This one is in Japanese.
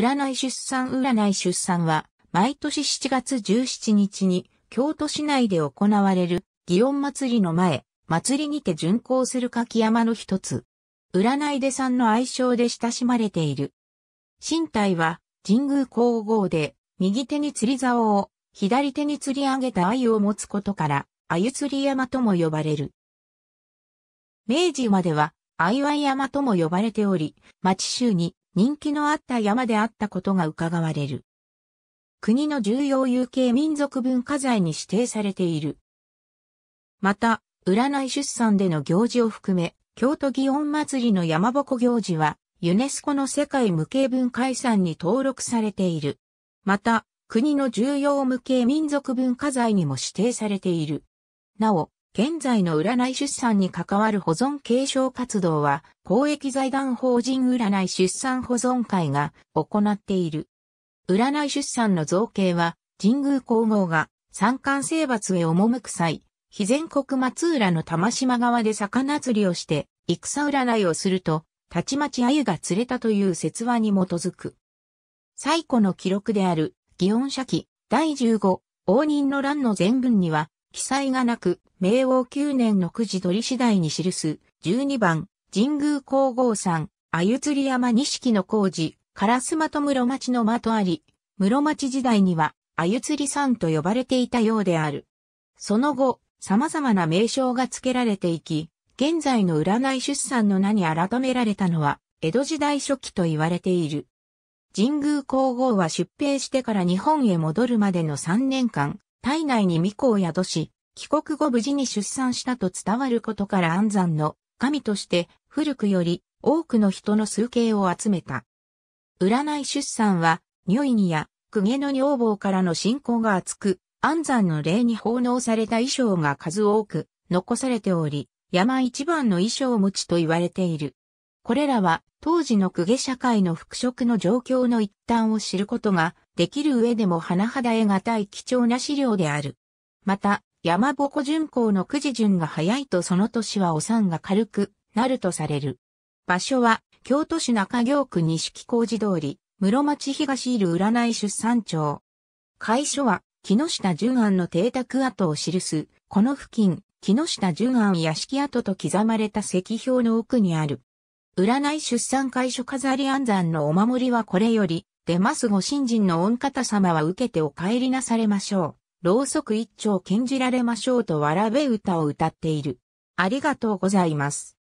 占い出産占い出産は、毎年7月17日に、京都市内で行われる、祇園祭の前、祭りにて巡行する柿山の一つ。占い出さんの愛称で親しまれている。身体は、神宮皇后で、右手に釣り竿を、左手に釣り上げた鮎を持つことから、鮎釣り山とも呼ばれる。明治までは、鮎は山とも呼ばれており、町州に人気のあった山であったことが伺われる。国の重要有形民族文化財に指定されている。また、占い出産での行事を含め、京都祇園祭の山鉾行事は、ユネスコの世界無形文化遺産に登録されている。また、国の重要無形民族文化財にも指定されている。なお、現在の占い出産に関わる保存継承活動は、公益財団法人占い出産保存会が行っている。占い出産の造形は、神宮皇后が三冠征伐へ赴く際、非全国松浦の玉島側で魚釣りをして、戦占いをすると、たちまち鮎が釣れたという説話に基づく。最古の記録である、祇園社記第15、応仁の乱の全文には、記載がなく、明王九年の九時取り次第に記す、十二番、神宮皇后山、あゆつり山錦の工事、烏マと室町の間とあり、室町時代には、あゆつり山と呼ばれていたようである。その後、様々な名称が付けられていき、現在の占い出産の名に改められたのは、江戸時代初期と言われている。神宮皇后は出兵してから日本へ戻るまでの3年間、体内に巫女を宿し、帰国後無事に出産したと伝わることから安産の神として古くより多くの人の数形を集めた。占い出産は、如意にや、公家の女房からの信仰が厚く、安産の礼に奉納された衣装が数多く残されており、山一番の衣装持ちと言われている。これらは当時の公家社会の復職の状況の一端を知ることができる上でも甚だ得難い貴重な資料である。また、山鉾巡行のくじ順が早いとその年はお産が軽くなるとされる。場所は、京都市中京区西工事通り、室町東いる占い出産町。会所は、木下巡案の邸宅跡を記す、この付近、木下巡案屋敷跡と刻まれた石標の奥にある。占い出産会所飾り安産のお守りはこれより、出ますご新人の御方様は受けてお帰りなされましょう。ろうそく一丁禁じられましょうとわらべ歌を歌っている。ありがとうございます。